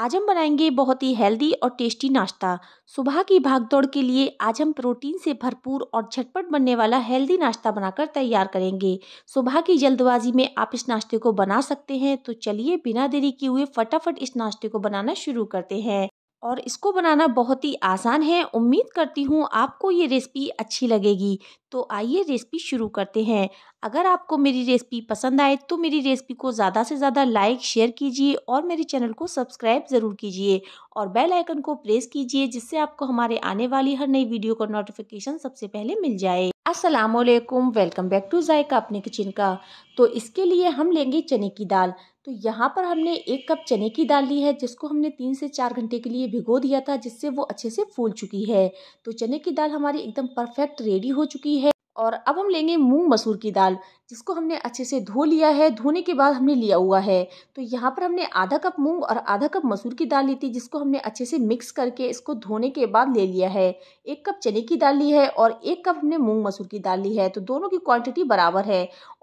आज हम बनाएंगे बहुत ही हेल्दी और टेस्टी नाश्ता सुबह की भागदौड़ के लिए आज हम प्रोटीन से भरपूर और झटपट बनने वाला हेल्दी नाश्ता बनाकर तैयार करेंगे सुबह की जल्दबाजी में आप इस नाश्ते को बना सकते हैं तो चलिए बिना देरी किए हुए फटाफट इस नाश्ते को बनाना शुरू करते हैं और इसको बनाना बहुत ही आसान है उम्मीद करती हूँ आपको ये रेसिपी अच्छी लगेगी तो आइए रेसिपी शुरू करते हैं अगर आपको मेरी रेसिपी पसंद आए तो मेरी रेसिपी को ज़्यादा से ज़्यादा लाइक शेयर कीजिए और मेरे चैनल को सब्सक्राइब ज़रूर कीजिए और बेल आइकन को प्रेस कीजिए जिससे आपको हमारे आने वाली हर नई वीडियो का नोटिफिकेशन सबसे पहले मिल जाए अस्सलाम वालेकुम वेलकम बैक टू जायका अपने किचन का तो इसके लिए हम लेंगे चने की दाल तो यहाँ पर हमने एक कप चने की दाल ली है जिसको हमने तीन से चार घंटे के लिए भिगो दिया था जिससे वो अच्छे से फूल चुकी है तो चने की दाल हमारी एकदम परफेक्ट रेडी हो चुकी और अब हम लेंगे मूंग मसूर की दाल जिसको हमने अच्छे से धो लिया है धोने के बाद हमने लिया हुआ है तो यहाँ पर हमने आधा कप मूंग और आधा कप मसूर की दाल ली थी जिसको हमने अच्छे से मिक्स करके इसको धोने के बाद ले लिया है एक कप चने की दाल ली है और एक कप हमने मूंग मसूर की दाल ली है तो दोनों की क्वांटिटी बराबर है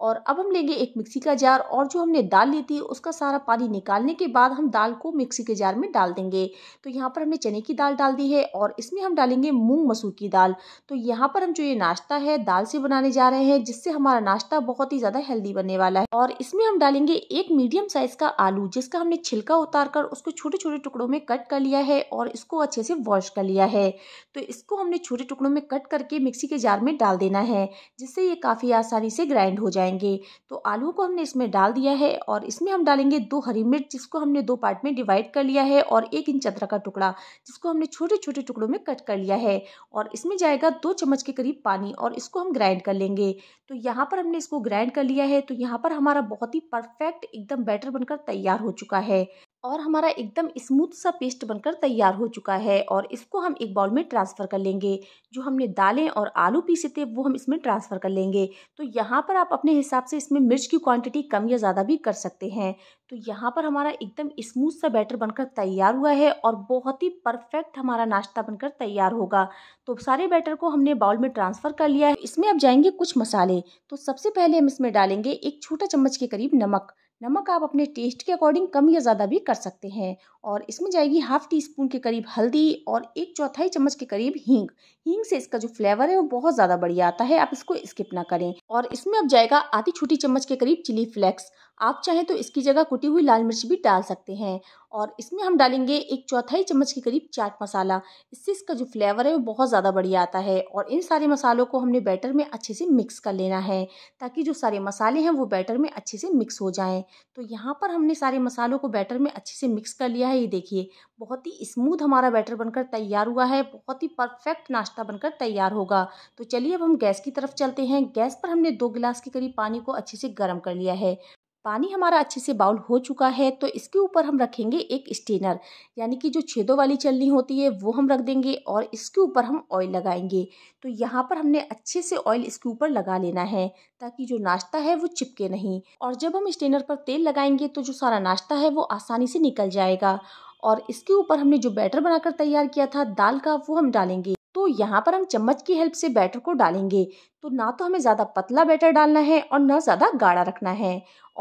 और अब हम लेंगे एक मिक्सी का जार और जो हमने दाल ली थी उसका सारा पानी निकालने के बाद हम दाल को मिक्सी के जार में डाल देंगे तो यहाँ पर हमने चने की दाल डाल दी है और इसमें हम डालेंगे मूँग मसूर की दाल तो यहाँ पर हम जो ये नाश्ता है दाल से बनाने जा रहे हैं जिससे हमारा नाश्ता बहुत बहुत ही ज्यादा हेल्दी बनने वाला है और इसमें हम डालेंगे एक मीडियम साइज का आलू जिसका हमने छिलका उतार कर उसको छोटे छोटे टुकड़ों में कट कर लिया है और इसको अच्छे से वॉश कर लिया है तो इसको हमने छोटे टुकड़ों में कट करके मिक्सी के जार में डाल देना है जिससे ये काफ़ी आसानी से ग्राइंड हो जाएंगे तो आलू को हमने इसमें डाल दिया है और इसमें हम डालेंगे दो हरी मिर्च जिसको हमने दो पार्ट में डिवाइड कर लिया है और एक इंच अदरक का टुकड़ा जिसको हमने छोटे छोटे टुकड़ों में कट कर लिया है और इसमें जाएगा दो चम्मच के करीब पानी और इसको हम ग्राइंड कर लेंगे तो यहाँ पर हमने इसको ग्राइंड कर लिया है तो यहाँ पर हमारा बहुत ही परफेक्ट एकदम बैटर बनकर तैयार हो चुका है और हमारा एकदम स्मूथ सा पेस्ट बनकर तैयार हो चुका है और इसको हम एक बाउल में ट्रांसफ़र कर लेंगे जो हमने दालें और आलू पीसे थे वो हम इसमें ट्रांसफ़र कर लेंगे तो यहाँ पर आप अपने हिसाब से इसमें मिर्च की क्वांटिटी कम या ज़्यादा भी कर सकते हैं तो यहाँ पर हमारा एकदम स्मूथ सा बैटर बनकर तैयार हुआ है और बहुत ही परफेक्ट हमारा नाश्ता बनकर तैयार होगा तो सारे बैटर को हमने बाउल में ट्रांसफ़र कर लिया है इसमें अब जाएंगे कुछ मसाले तो सबसे पहले हम इसमें डालेंगे एक छोटा चम्मच के करीब नमक नमक आप अपने टेस्ट के अकॉर्डिंग कम या ज़्यादा भी कर सकते हैं और इसमें जाएगी हाफ टी स्पून के करीब हल्दी और एक चौथाई चम्मच के करीब हींग हींग से इसका जो फ्लेवर है वो बहुत ज़्यादा बढ़िया आता है आप इसको स्किप ना करें और इसमें अब जाएगा आधी छोटी चम्मच के करीब चिली फ्लेक्स आप चाहें तो इसकी जगह कुटी हुई लाल मिर्च भी डाल सकते हैं और इसमें हम डालेंगे एक चौथाई चम्मच के करीब चाट मसाला इससे इसका जो फ्लेवर है वो बहुत ज़्यादा बढ़िया आता है और इन सारे मसालों को हमने बैटर में अच्छे से मिक्स कर लेना है ताकि जो सारे मसाले हैं वो बैटर में अच्छे से मिक्स हो जाएँ तो यहाँ पर हमने सारे मसालों को बैटर में अच्छे से मिक्स कर लिया है ये देखिए बहुत ही स्मूथ हमारा बैटर बनकर तैयार हुआ है बहुत ही परफेक्ट नाश्ता बनकर तैयार होगा तो चलिए अब हम गैस की तरफ चलते हैं गैस पर हमने दो गिलास के करीब पानी को अच्छे से गर्म कर लिया है पानी हमारा अच्छे से बाउल हो चुका है तो इसके ऊपर हम रखेंगे एक स्टेनर यानी कि जो छेदों वाली चलनी होती है वो हम रख देंगे और इसके ऊपर हम ऑयल लगाएंगे तो यहाँ पर हमने अच्छे से ऑयल इसके ऊपर लगा लेना है ताकि जो नाश्ता है वो चिपके नहीं और जब हम स्टेनर पर तेल लगाएंगे तो जो सारा नाश्ता है वो आसानी से निकल जाएगा और इसके ऊपर हमने जो बैटर बनाकर तैयार किया था दाल का वो हम डालेंगे तो यहाँ पर हम चम्मच की हेल्प से बैटर को डालेंगे तो ना तो हमें ज़्यादा पतला बैटर डालना है और ना ज़्यादा गाढ़ा रखना है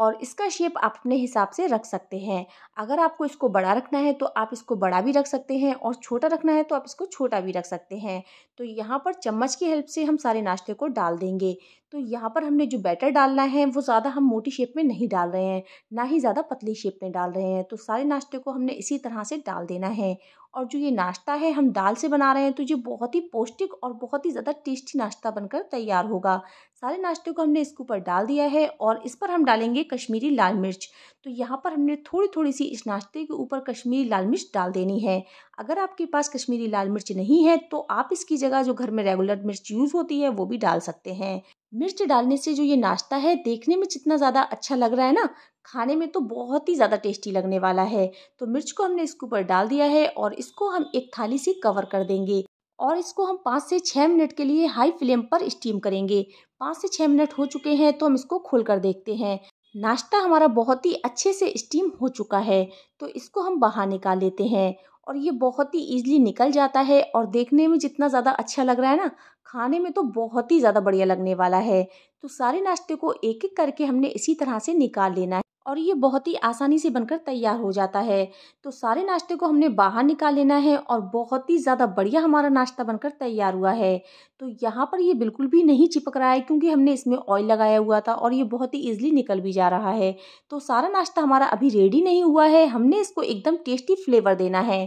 और इसका शेप आप अपने हिसाब से रख सकते हैं अगर आपको इसको बड़ा रखना है तो आप इसको बड़ा भी रख सकते हैं और छोटा रखना है तो आप इसको छोटा भी रख सकते हैं तो यहाँ पर चम्मच की हेल्प से हम सारे नाश्ते को डाल देंगे तो यहाँ पर हमने जो बैटर डालना है वो ज़्यादा हम मोटी शेप में नहीं डाल रहे हैं ना ही ज़्यादा पतली शेप में डाल रहे हैं तो सारे नाश्ते को हमने इसी तरह से डाल देना है और जो ये नाश्ता है हम दाल से बना रहे हैं तो ये बहुत ही पौष्टिक और बहुत ही ज़्यादा टेस्टी नाश्ता बनकर तैयार तैयार होगा सारे नाश्ते को हमने इसके ऊपर डाल दिया है और इस पर हम डालेंगे कश्मीरी लाल मिर्च तो यहाँ पर हमने थोड़ी थोड़ी सी इस नाश्ते के ऊपर कश्मीरी लाल मिर्च डाल देनी है अगर आपके पास कश्मीरी लाल मिर्च नहीं है तो आप इसकी जगह जो घर में रेगुलर मिर्च यूज़ होती है वो भी डाल सकते हैं मिर्च डालने से जो ये नाश्ता है देखने में जितना ज़्यादा अच्छा लग रहा है ना खाने में तो बहुत ही ज़्यादा टेस्टी लगने वाला है तो मिर्च को हमने इसके ऊपर डाल दिया है और इसको हम एक थाली से कवर कर देंगे और इसको हम पाँच से छः मिनट के लिए हाई फ्लेम पर स्टीम करेंगे पाँच से छः मिनट हो चुके हैं तो हम इसको खोल कर देखते हैं नाश्ता हमारा बहुत ही अच्छे से स्टीम हो चुका है तो इसको हम बाहर निकाल लेते हैं और ये बहुत ही ईजिली निकल जाता है और देखने में जितना ज़्यादा अच्छा लग रहा है ना खाने में तो बहुत ही ज़्यादा बढ़िया लगने वाला है तो सारे नाश्ते को एक एक करके हमने इसी तरह से निकाल लेना है और ये बहुत ही आसानी से बनकर तैयार हो जाता है तो सारे नाश्ते को हमने बाहर निकाल लेना है और बहुत ही ज़्यादा बढ़िया हमारा नाश्ता बनकर तैयार हुआ है तो यहाँ पर ये बिल्कुल भी नहीं चिपक रहा है क्योंकि हमने इसमें ऑयल लगाया हुआ था और ये बहुत ही ईजिली निकल भी जा रहा है तो सारा नाश्ता हमारा अभी रेडी नहीं हुआ है हमने इसको एकदम टेस्टी फ्लेवर देना है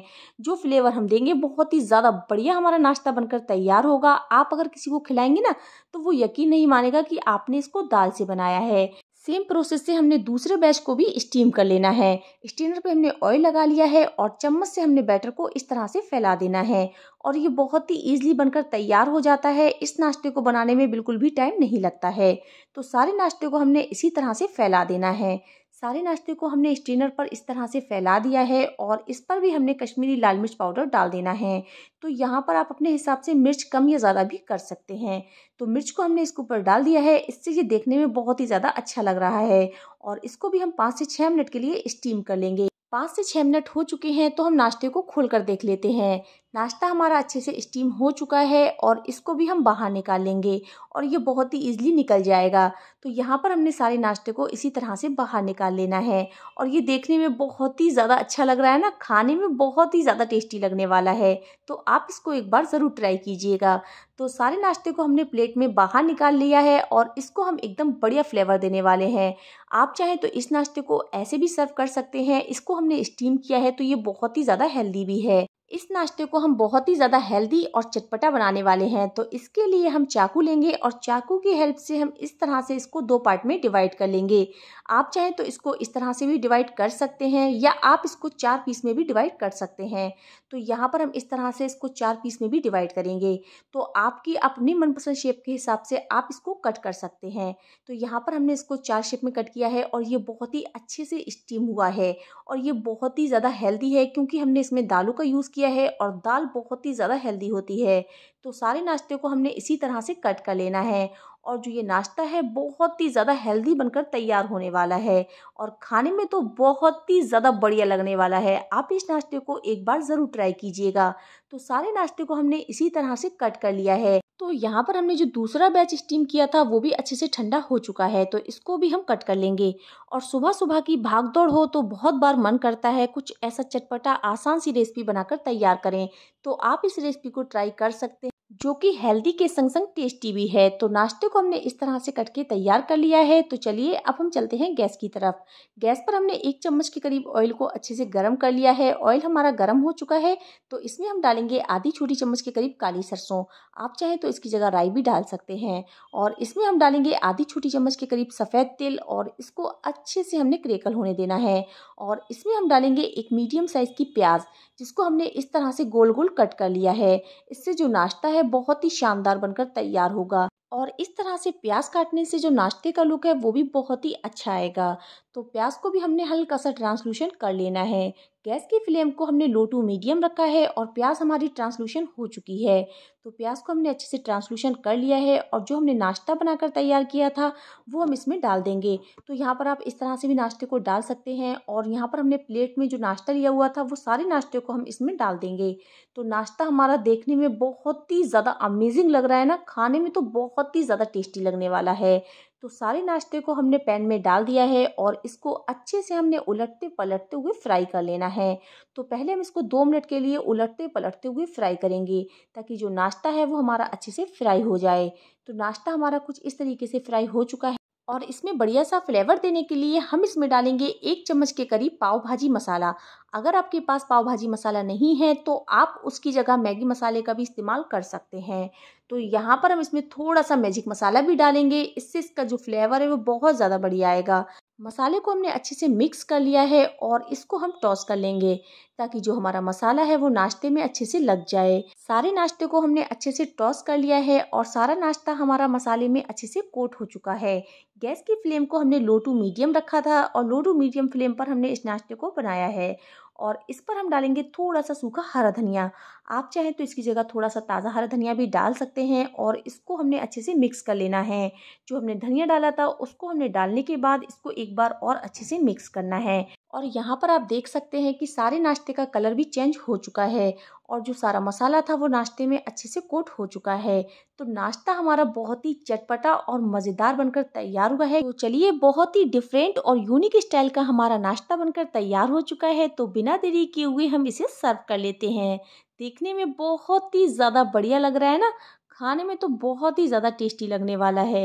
जो फ्लेवर हम देंगे बहुत ही ज़्यादा बढ़िया हमारा नाश्ता बनकर तैयार होगा आप अगर किसी को खिलाएंगे ना तो वो यकीन नहीं मानेगा कि आपने इसको दाल से बनाया है सेम प्रोसेस से हमने दूसरे बैच को भी स्टीम कर लेना है स्टीमर पे हमने ऑयल लगा लिया है और चम्मच से हमने बैटर को इस तरह से फैला देना है और ये बहुत ही ईजिली बनकर तैयार हो जाता है इस नाश्ते को बनाने में बिल्कुल भी टाइम नहीं लगता है तो सारे नाश्ते को हमने इसी तरह से फैला देना है सारे नाश्ते को हमने स्ट्रेनर पर इस तरह से फैला दिया है और इस पर भी हमने कश्मीरी लाल मिर्च पाउडर डाल देना है तो यहाँ पर आप अपने हिसाब से मिर्च कम या ज़्यादा भी कर सकते हैं तो मिर्च को हमने इसके ऊपर डाल दिया है इससे ये देखने में बहुत ही ज़्यादा अच्छा लग रहा है और इसको भी हम पाँच से छः मिनट के लिए स्टीम कर लेंगे पाँच से छः मिनट हो चुके हैं तो हम नाश्ते को खोल कर देख लेते हैं नाश्ता हमारा अच्छे से स्टीम हो चुका है और इसको भी हम बाहर निकालेंगे और ये बहुत ही ईजिली निकल जाएगा तो यहाँ पर हमने सारे नाश्ते को इसी तरह से बाहर निकाल लेना है और ये देखने में बहुत ही ज़्यादा अच्छा लग रहा है ना खाने में बहुत ही ज़्यादा टेस्टी लगने वाला है तो आप इसको एक बार ज़रूर ट्राई कीजिएगा तो सारे नाश्ते को हमने प्लेट में बाहर निकाल लिया है और इसको हम एकदम बढ़िया फ्लेवर देने वाले हैं आप चाहें तो इस नाश्ते को ऐसे भी सर्व कर सकते हैं इसको हमने स्टीम किया है तो ये बहुत ही ज़्यादा हेल्दी भी है इस नाश्ते को हम बहुत ही ज़्यादा हेल्दी और चटपटा बनाने वाले हैं तो इसके लिए हम चाकू लेंगे और चाकू की हेल्प से हम इस तरह से इसको दो पार्ट में डिवाइड कर लेंगे आप चाहें तो इसको इस तरह से भी डिवाइड कर सकते हैं या आप इसको चार पीस में भी डिवाइड कर सकते हैं तो यहाँ पर हम इस तरह से इसको चार पीस में भी डिवाइड करेंगे तो आपकी अपनी मनपसंद शेप के हिसाब से आप इसको कट कर सकते हैं तो यहाँ पर हमने इसको चार शेप में कट किया है और ये बहुत ही अच्छे से स्टीम हुआ है और ये बहुत ही ज़्यादा हेल्दी है क्योंकि हमने इसमें दालों का यूज़ किया किया है और दाल बहुत ही ज़्यादा हेल्दी होती है तो सारे नाश्ते को हमने इसी तरह से कट कर लेना है और जो ये नाश्ता है बहुत ही ज़्यादा हेल्दी बनकर तैयार होने वाला है और खाने में तो बहुत ही ज़्यादा बढ़िया लगने वाला है आप इस नाश्ते को एक बार ज़रूर ट्राई कीजिएगा तो सारे नाश्ते को हमने इसी तरह से कट कर लिया है तो यहाँ पर हमने जो दूसरा बैच स्टीम किया था वो भी अच्छे से ठंडा हो चुका है तो इसको भी हम कट कर लेंगे और सुबह सुबह की भाग दौड़ हो तो बहुत बार मन करता है कुछ ऐसा चटपटा आसान सी रेसिपी बनाकर तैयार करें तो आप इस रेसिपी को ट्राई कर सकते हैं जो कि हेल्दी के संग संग टेस्टी भी है तो नाश्ते को हमने इस तरह से कट के तैयार कर लिया है तो चलिए अब हम चलते हैं गैस की तरफ गैस पर हमने एक चम्मच के करीब ऑयल को अच्छे से गर्म कर लिया है ऑयल हमारा गर्म हो चुका है तो इसमें हम डालेंगे आधी छोटी चम्मच के करीब काली सरसों आप चाहें तो इसकी जगह राई भी डाल सकते हैं और इसमें हम डालेंगे आधी छोटी चम्मच के करीब सफ़ेद तिल और इसको अच्छे से हमने क्रेकल होने देना है और इसमें हम डालेंगे एक मीडियम साइज़ की प्याज जिसको हमने इस तरह से गोल गोल कट कर लिया है इससे जो नाश्ता है बहुत ही शानदार बनकर तैयार होगा और इस तरह से प्याज काटने से जो नाश्ते का लुक है वो भी बहुत ही अच्छा आएगा तो प्याज को भी हमने हल्का सा ट्रांसलूशन कर लेना है गैस की फ्लेम को हमने लो टू मीडियम रखा है और प्याज हमारी ट्रांसलूशन हो चुकी है तो प्याज को हमने अच्छे से ट्रांसलूशन कर लिया है और जो हमने नाश्ता बनाकर तैयार किया था वो हम इसमें डाल देंगे तो यहाँ पर आप इस तरह से भी नाश्ते को डाल सकते हैं और यहाँ पर हमने प्लेट में जो नाश्ता लिया हुआ था वो सारे नाश्ते को हम इसमें डाल देंगे तो नाश्ता हमारा देखने में बहुत ही ज़्यादा अमेजिंग लग रहा है ना खाने में तो बहुत ही ज़्यादा टेस्टी लगने वाला है तो सारे नाश्ते को हमने पैन में डाल दिया है और इसको अच्छे से हमने उलटते पलटते हुए फ्राई कर लेना है तो पहले हम इसको दो मिनट के लिए उलटते पलटते हुए फ्राई करेंगे ताकि जो नाश्ता है वो हमारा अच्छे से फ्राई हो जाए तो नाश्ता हमारा कुछ इस तरीके से फ्राई हो चुका है और इसमें बढ़िया सा फ्लेवर देने के लिए हम इसमें डालेंगे एक चम्मच के करीब पाव भाजी मसाला अगर आपके पास पाव भाजी मसाला नहीं है तो आप उसकी जगह मैगी मसाले का भी इस्तेमाल कर सकते हैं तो यहाँ पर हम इसमें थोड़ा सा मैजिक मसाला भी डालेंगे इससे इसका जो फ्लेवर है वो बहुत ज़्यादा बढ़िया आएगा मसाले को हमने अच्छे से मिक्स कर लिया है और इसको हम टॉस कर लेंगे ताकि जो हमारा मसाला है वो नाश्ते में अच्छे से लग जाए सारे नाश्ते को हमने अच्छे से टॉस कर लिया है और सारा नाश्ता हमारा मसाले में अच्छे से कोट हो चुका है गैस की फ्लेम को हमने लो टू मीडियम रखा था और लो टू मीडियम फ्लेम पर हमने इस नाश्ते को बनाया है और इस पर हम डालेंगे थोड़ा सा सूखा हरा धनिया आप चाहें तो इसकी जगह थोड़ा सा ताज़ा हरा धनिया भी डाल सकते हैं और इसको हमने अच्छे से मिक्स कर लेना है जो हमने धनिया डाला था उसको हमने डालने के बाद इसको एक बार और अच्छे से मिक्स करना है और यहाँ पर आप देख सकते हैं कि सारे नाश्ते का कलर भी चेंज हो चुका है और जो सारा मसाला था वो नाश्ते में अच्छे से कोट हो चुका है तो नाश्ता हमारा बहुत ही चटपटा और मज़ेदार बनकर तैयार हुआ है तो चलिए बहुत ही डिफरेंट और यूनिक स्टाइल का हमारा नाश्ता बनकर तैयार हो चुका है तो बिना देरी किए हुए हम इसे सर्व कर लेते हैं देखने में बहुत ही ज़्यादा बढ़िया लग रहा है ना खाने में तो बहुत ही ज़्यादा टेस्टी लगने वाला है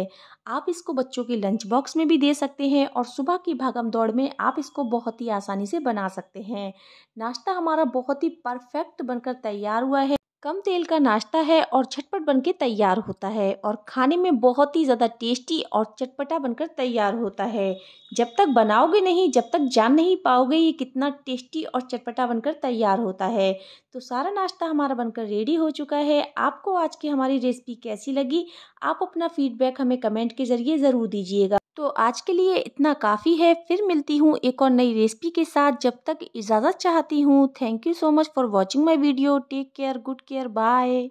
आप इसको बच्चों के लंच बॉक्स में भी दे सकते हैं और सुबह की भागम दौड़ में आप इसको बहुत ही आसानी से बना सकते हैं नाश्ता हमारा बहुत ही परफेक्ट बनकर तैयार हुआ है कम तेल का नाश्ता है और झटपट बनके तैयार होता है और खाने में बहुत ही ज़्यादा टेस्टी और चटपटा बनकर तैयार होता है जब तक बनाओगे नहीं जब तक जान नहीं पाओगे ये कितना टेस्टी और चटपटा बनकर तैयार होता है तो सारा नाश्ता हमारा बनकर रेडी हो चुका है आपको आज की हमारी रेसिपी कैसी लगी आप अपना फीडबैक हमें कमेंट के ज़रिए ज़रूर दीजिएगा तो आज के लिए इतना काफ़ी है फिर मिलती हूँ एक और नई रेसिपी के साथ जब तक इजाज़त चाहती हूँ thank you so much for watching my video take care good care bye